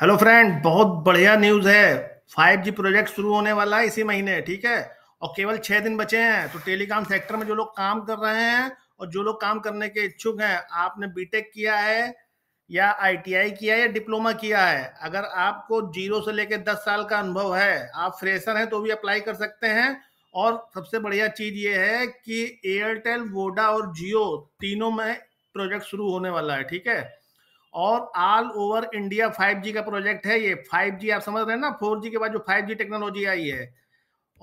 hello friend बहुत बढ़िया news है फाइव जी प्रोजेक्ट शुरू होने वाला है इसी महीने ठीक है और केवल छह दिन बचे हैं तो टेलीकॉम सेक्टर में जो लोग काम कर रहे हैं और जो लोग काम करने के इच्छुक हैं आपने बीटेक किया है या आईटीआई किया है या डिप्लोमा किया है अगर आपको जीरो से लेकर दस साल का अनुभव है आप फ्रेशर हैं तो भी अप्लाई कर सकते हैं और सबसे बढ़िया चीज ये है कि एयरटेल वोडा और जियो तीनों में प्रोजेक्ट शुरू होने वाला है ठीक है और ऑल ओवर इंडिया 5G का प्रोजेक्ट है ये 5G आप समझ रहे हैं ना 4G के बाद जो 5G टेक्नोलॉजी आई है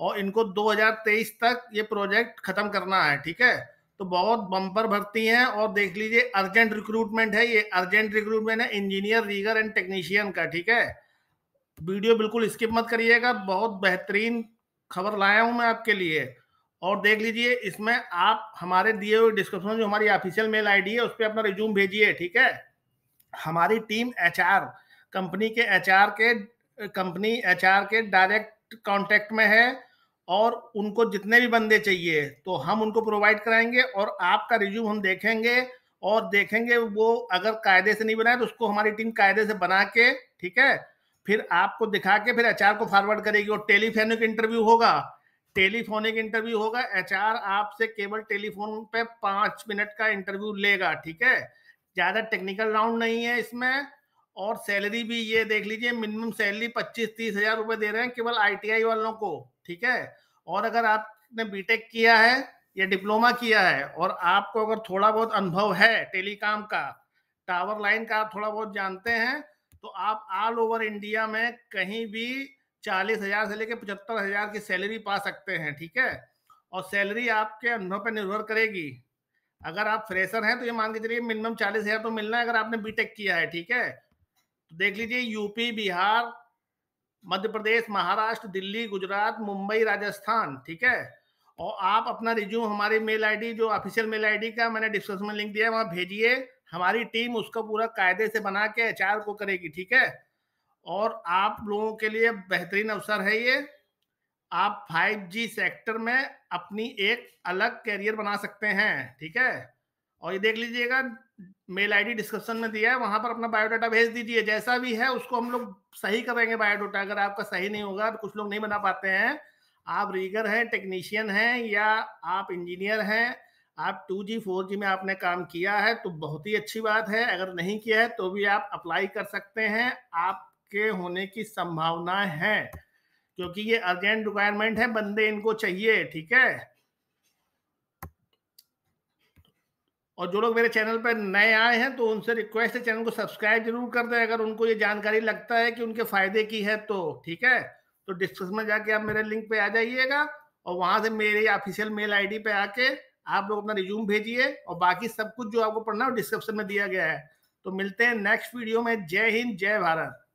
और इनको 2023 तक ये प्रोजेक्ट खत्म करना है ठीक है तो बहुत बम्पर भर्ती हैं और देख लीजिए अर्जेंट रिक्रूटमेंट है ये अर्जेंट रिक्रूटमेंट है इंजीनियर रीगर एंड टेक्नीशियन का ठीक है वीडियो बिल्कुल स्किप मत करिएगा बहुत बेहतरीन खबर लाया हूँ मैं आपके लिए और देख लीजिए इसमें आप हमारे दिए हुए डिस्क्रिप्शन जो हमारी ऑफिशियल मेल आईडी है उस पर अपना रिज्यूम भेजिए ठीक है हमारी टीम एच कंपनी के H K company H K direct contact में है और उनको जितने भी बंदे चाहिए तो हम उनको प्रोवाइड कराएंगे और आपका रिज्यूम हम देखेंगे और देखेंगे वो अगर कायदे से नहीं बनाए तो उसको हमारी टीम कायदे से बना के ठीक है फिर आपको दिखा के फिर एचआर को फॉरवर्ड करेगी और टेलीफोनिक इंटरव्यू होगा टेलीफोनिक इंटरव्यू होगा एचआर आपसे केवल टेलीफोन पे पांच मिनट का इंटरव्यू लेगा ठीक है ज्यादा टेक्निकल राउंड नहीं है इसमें और सैलरी भी ये देख लीजिए मिनिमम सैलरी पच्चीस तीस हजार रुपए दे रहे हैं केवल आईटीआई वालों को ठीक है और अगर आपने बीटेक किया है या डिप्लोमा किया है और आपको अगर थोड़ा बहुत अनुभव है टेलीकॉम का टावर लाइन का आप थोड़ा बहुत जानते हैं तो आप ऑल ओवर इंडिया में कहीं भी चालीस हजार से लेकर पचहत्तर हजार की सैलरी पा सकते हैं ठीक है और सैलरी आपके अनुभव पर निर्भर करेगी अगर आप फ्रेशर हैं तो ये मान के चलिए मिनिमम चालीस हजार तो मिलना है अगर आपने बीटेक किया है ठीक है तो देख लीजिए यूपी बिहार मध्य प्रदेश महाराष्ट्र दिल्ली गुजरात मुंबई राजस्थान ठीक है और आप अपना रिज्यूम हमारी मेल आईडी जो ऑफिशियल मेल आईडी का मैंने डिस्क्रिप्शन में लिंक दिया है वहाँ भेजिए हमारी टीम उसको पूरा कायदे से बना के एच को करेगी ठीक है और आप लोगों के लिए बेहतरीन अवसर है ये आप 5G सेक्टर में अपनी एक अलग कैरियर बना सकते हैं ठीक है और ये देख लीजिएगा मेल आईडी डिस्क्रिप्शन में दिया है वहां पर अपना बायोडाटा भेज दीजिए जैसा भी है उसको हम लोग सही करेंगे बायोडाटा अगर आपका सही नहीं होगा तो कुछ लोग नहीं बना पाते हैं आप रीगर हैं टेक्नीशियन हैं या आप इंजीनियर हैं आप 2G 4G में आपने काम किया है तो बहुत ही अच्छी बात है अगर नहीं किया है तो भी आप अप्लाई कर सकते हैं आपके होने की संभावनाएं हैं क्योंकि ये अर्जेंट रिक्वायरमेंट है बंदे इनको चाहिए ठीक है और जो लोग मेरे चैनल पर नए आए हैं तो उनसे रिक्वेस्ट है चैनल को सब्सक्राइब जरूर कर दें अगर उनको ये जानकारी लगता है कि उनके फायदे की है तो ठीक है तो डिस्क्रिप्शन में जाके आप मेरे लिंक पे आ जाइएगा और वहां से मेरे ऑफिशियल मेल आईडी पे आके आप लोग अपना रिज्यूम भेजिए और बाकी सब कुछ जो आपको पढ़ना है डिस्क्रिप्शन में दिया गया है तो मिलते हैं नेक्स्ट वीडियो में जय हिंद जय भारत